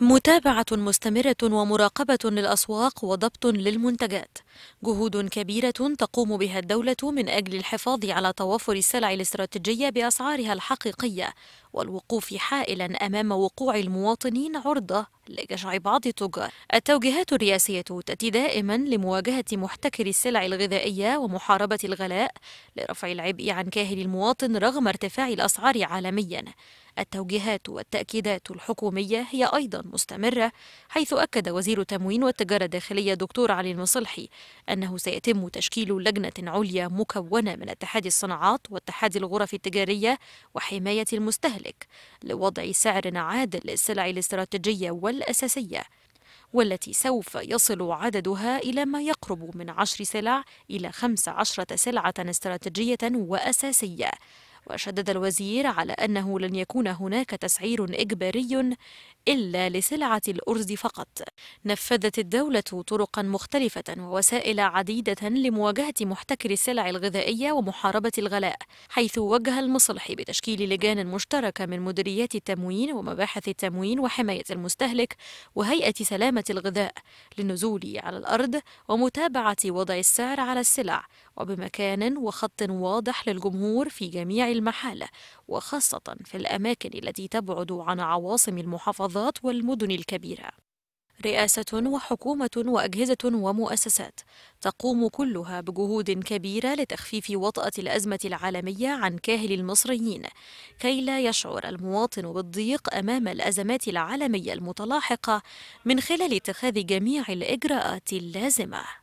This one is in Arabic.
متابعة مستمرة ومراقبة للأسواق وضبط للمنتجات جهود كبيرة تقوم بها الدولة من أجل الحفاظ على توافر السلع الاستراتيجية بأسعارها الحقيقية والوقوف حائلا أمام وقوع المواطنين عرضة لجشع بعض التجار التوجيهات الرئاسية تأتي دائما لمواجهة محتكر السلع الغذائية ومحاربة الغلاء لرفع العبء عن كاهل المواطن رغم ارتفاع الأسعار عالميا التوجيهات والتأكيدات الحكومية هي أيضا مستمرة حيث أكد وزير التموين والتجارة الداخلية دكتور علي المصلحي أنه سيتم تشكيل لجنة عليا مكونة من اتحاد الصناعات واتحاد الغرف التجارية وحماية المستهلك لوضع سعر عادل للسلع الاستراتيجية والأساسية والتي سوف يصل عددها إلى ما يقرب من عشر سلع إلى خمس عشرة سلعة استراتيجية وأساسية وشدد الوزير على أنه لن يكون هناك تسعير إجباري إلا لسلعة الأرز فقط. نفذت الدولة طرقا مختلفة ووسائل عديدة لمواجهة محتكر السلع الغذائية ومحاربة الغلاء، حيث وجه المصلح بتشكيل لجان مشتركة من مديريات التموين ومباحث التموين وحماية المستهلك وهيئة سلامة الغذاء للنزول على الأرض ومتابعة وضع السعر على السلع وبمكان وخط واضح للجمهور في جميع المحال وخاصة في الأماكن التي تبعد عن عواصم المحافظات والمدن الكبيرة رئاسة وحكومة وأجهزة ومؤسسات تقوم كلها بجهود كبيرة لتخفيف وطأة الأزمة العالمية عن كاهل المصريين كي لا يشعر المواطن بالضيق أمام الأزمات العالمية المتلاحقة من خلال اتخاذ جميع الإجراءات اللازمة